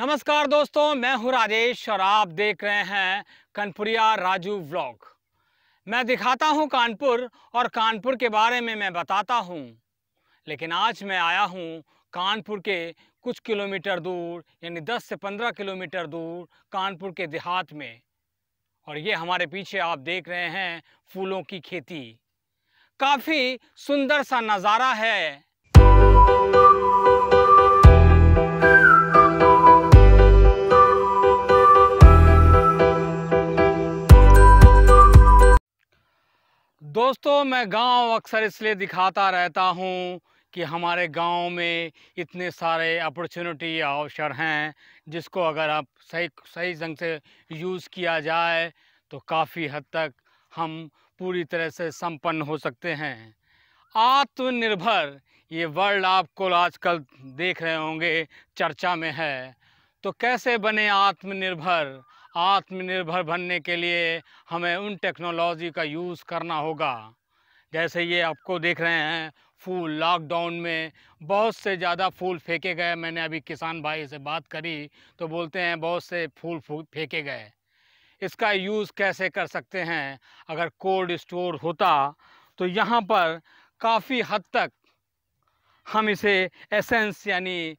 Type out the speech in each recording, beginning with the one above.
नमस्कार दोस्तों मैं हूं राजेश और आप देख रहे हैं कानपुरिया राजू व्लॉग मैं दिखाता हूं कानपुर और कानपुर के बारे में मैं बताता हूं लेकिन आज मैं आया हूं कानपुर के कुछ किलोमीटर दूर यानी 10 से 15 किलोमीटर दूर कानपुर के देहात में और ये हमारे पीछे आप देख रहे हैं फूलों की खेती काफ़ी सुंदर सा नज़ारा है दोस्तों मैं गांव अक्सर इसलिए दिखाता रहता हूं कि हमारे गांव में इतने सारे अपॉर्चुनिटी या अवसर हैं जिसको अगर आप सही सही ढंग से यूज़ किया जाए तो काफ़ी हद तक हम पूरी तरह से संपन्न हो सकते हैं आत्मनिर्भर ये वर्ल्ड आपको आजकल देख रहे होंगे चर्चा में है तो कैसे बने आत्मनिर्भर आत्मनिर्भर बनने के लिए हमें उन टेक्नोलॉजी का यूज़ करना होगा जैसे ये आपको देख रहे हैं फूल लॉकडाउन में बहुत से ज़्यादा फूल फेंके गए मैंने अभी किसान भाई से बात करी तो बोलते हैं बहुत से फूल फेंके गए इसका यूज़ कैसे कर सकते हैं अगर कोल्ड स्टोर होता तो यहाँ पर काफ़ी हद तक हम इसे एसेंस यानी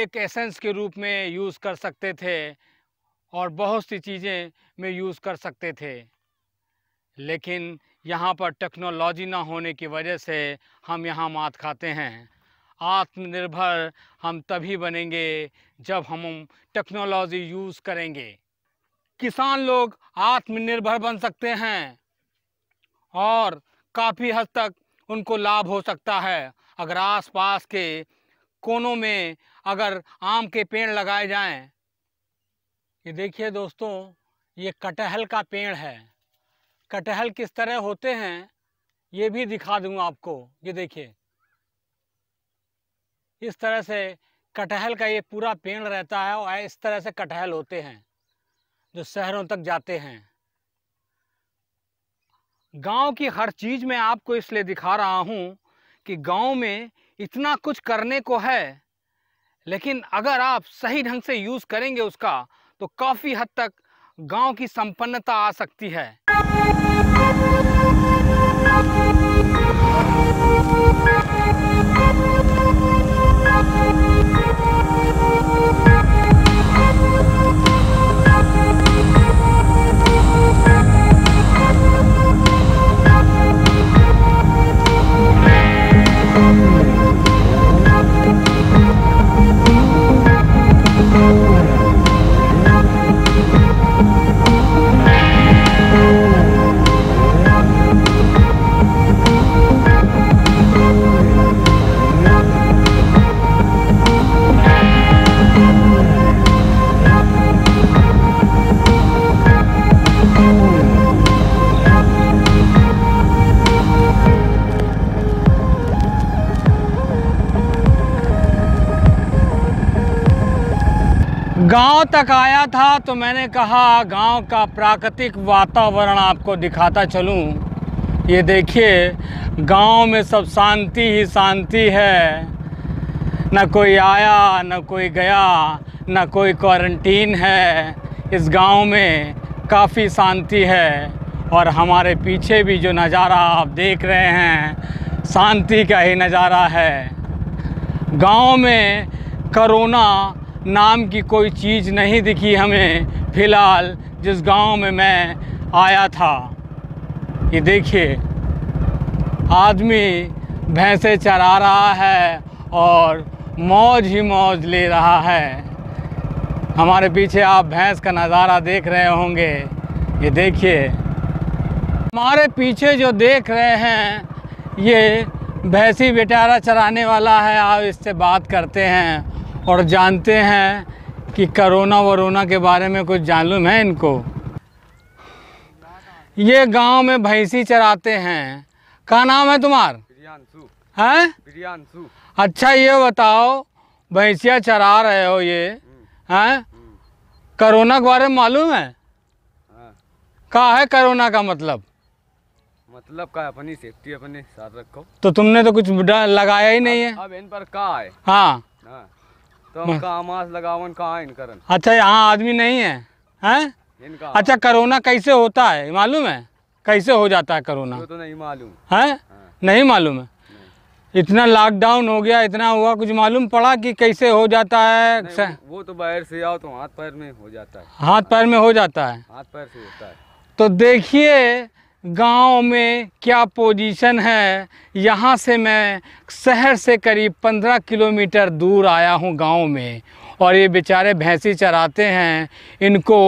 एक एसेंस के रूप में यूज़ कर सकते थे और बहुत सी चीज़ें में यूज़ कर सकते थे लेकिन यहाँ पर टेक्नोलॉजी ना होने की वजह से हम यहाँ मात खाते हैं आत्मनिर्भर हम तभी बनेंगे जब हम टेक्नोलॉजी यूज़ करेंगे किसान लोग आत्मनिर्भर बन सकते हैं और काफ़ी हद तक उनको लाभ हो सकता है अगर आसपास के कोनों में अगर आम के पेड़ लगाए जाएं ये देखिए दोस्तों ये कटहल का पेड़ है कटहल किस तरह होते हैं ये भी दिखा दूँ आपको ये देखिए इस तरह से कटहल का ये पूरा पेड़ रहता है और इस तरह से कटहल होते हैं जो शहरों तक जाते हैं गांव की हर चीज़ में आपको इसलिए दिखा रहा हूँ कि गांव में इतना कुछ करने को है लेकिन अगर आप सही ढंग से यूज़ करेंगे उसका तो काफ़ी हद तक गांव की संपन्नता आ सकती है गांव तक आया था तो मैंने कहा गांव का प्राकृतिक वातावरण आपको दिखाता चलूं ये देखिए गांव में सब शांति ही शांति है न कोई आया ना कोई गया ना कोई क्वारंटीन है इस गांव में काफ़ी शांति है और हमारे पीछे भी जो नज़ारा आप देख रहे हैं शांति का ही नज़ारा है गांव में करोना नाम की कोई चीज़ नहीं दिखी हमें फ़िलहाल जिस गांव में मैं आया था ये देखिए आदमी भैंसे चरा रहा है और मौज ही मौज ले रहा है हमारे पीछे आप भैंस का नज़ारा देख रहे होंगे ये देखिए हमारे पीछे जो देख रहे हैं ये भैंसी बेटारा चराने वाला है आप इससे बात करते हैं और जानते हैं कि करोना वरोना के बारे में कुछ जालूम है इनको ये गांव में भैंसी चराते हैं क्या नाम है तुम्हार है अच्छा ये बताओ भैंसिया चरा रहे हो ये हम्म। हैं करोना के बारे में मालूम है हाँ। का है करोना का मतलब मतलब का अपनी सेफ्टी अपने साथ रखो तो तुमने तो कुछ लगाया ही नहीं है अब इन पर का है हाँ।, हाँ। तो हाँ। कामास लगावन कहाँ इनकरन अच्छा यहाँ आदमी नहीं है हैं इनका अच्छा कोरोना कैसे होता है मालूम है कैसे हो जाता है कोरोना तो हाँ। नहीं मालूम है नहीं मालूम है इतना लॉकडाउन हो गया इतना हुआ कुछ मालूम पड़ा कि कैसे हो जाता है नहीं, वो तो बाहर से आओ तो हाथ पैर में हो जाता है हाथ पैर में हो जाता है हाथ पैर से होता है तो देखिए गांव में क्या पोजीशन है यहाँ से मैं शहर से करीब 15 किलोमीटर दूर आया हूँ गांव में और ये बेचारे भैंसी चराते हैं इनको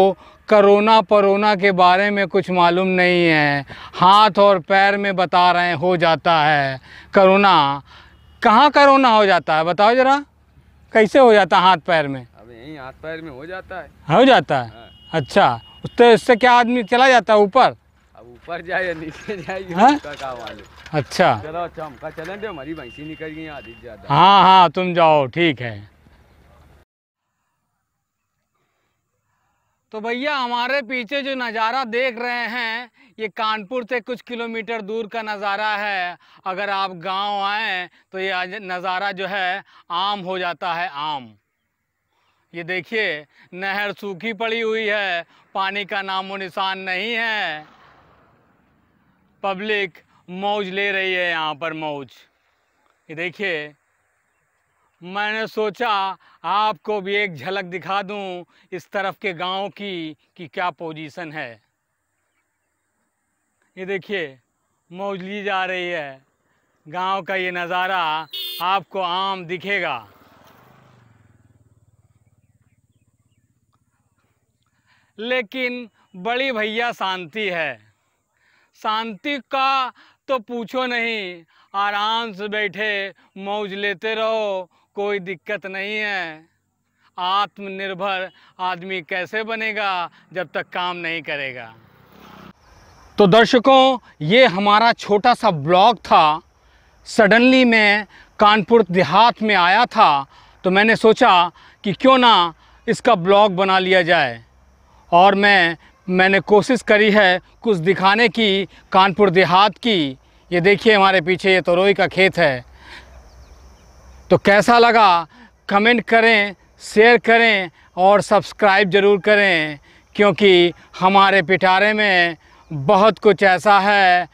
करोना परोना के बारे में कुछ मालूम नहीं है हाथ और पैर में बता रहे हैं हो जाता है करोना कहाँ करोना हो जाता है बताओ ज़रा कैसे हो जाता है हाथ पैर में अब यहीं हाथ पैर में हो जाता है हो जाता है हाँ। अच्छा उससे तो उससे क्या आदमी चला जाता है ऊपर ऊपर जाए या नीचे जाए हाँ? अच्छा चलो अच्छा हमका चलन दे हमारी भैंसी निकल गई आधी ज्यादा हाँ हाँ तुम जाओ ठीक है तो भैया हमारे पीछे जो नज़ारा देख रहे हैं ये कानपुर से कुछ किलोमीटर दूर का नज़ारा है अगर आप गांव आए तो ये नज़ारा जो है आम हो जाता है आम ये देखिए नहर सूखी पड़ी हुई है पानी का नामो निशान नहीं है पब्लिक मौज ले रही है यहाँ पर मौज ये देखिए मैंने सोचा आपको भी एक झलक दिखा दूं इस तरफ के गांव की कि क्या पोजीशन है ये देखिए मौज ली जा रही है गांव का ये नज़ारा आपको आम दिखेगा लेकिन बड़ी भैया शांति है शांति का तो पूछो नहीं आराम से बैठे मौज लेते रहो कोई दिक्कत नहीं है आत्मनिर्भर आदमी कैसे बनेगा जब तक काम नहीं करेगा तो दर्शकों ये हमारा छोटा सा ब्लॉग था सडनली मैं कानपुर देहात में आया था तो मैंने सोचा कि क्यों ना इसका ब्लॉग बना लिया जाए और मैं मैंने कोशिश करी है कुछ दिखाने की कानपुर देहात की ये देखिए हमारे पीछे ये तरोई का खेत है तो कैसा लगा कमेंट करें शेयर करें और सब्सक्राइब ज़रूर करें क्योंकि हमारे पिटारे में बहुत कुछ ऐसा है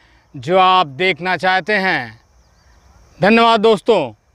जो आप देखना चाहते हैं धन्यवाद दोस्तों